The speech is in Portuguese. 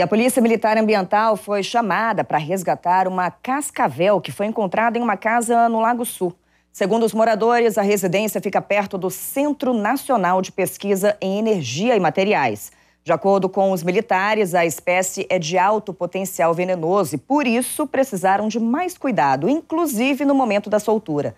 E a Polícia Militar Ambiental foi chamada para resgatar uma cascavel que foi encontrada em uma casa no Lago Sul. Segundo os moradores, a residência fica perto do Centro Nacional de Pesquisa em Energia e Materiais. De acordo com os militares, a espécie é de alto potencial venenoso e, por isso, precisaram de mais cuidado, inclusive no momento da soltura.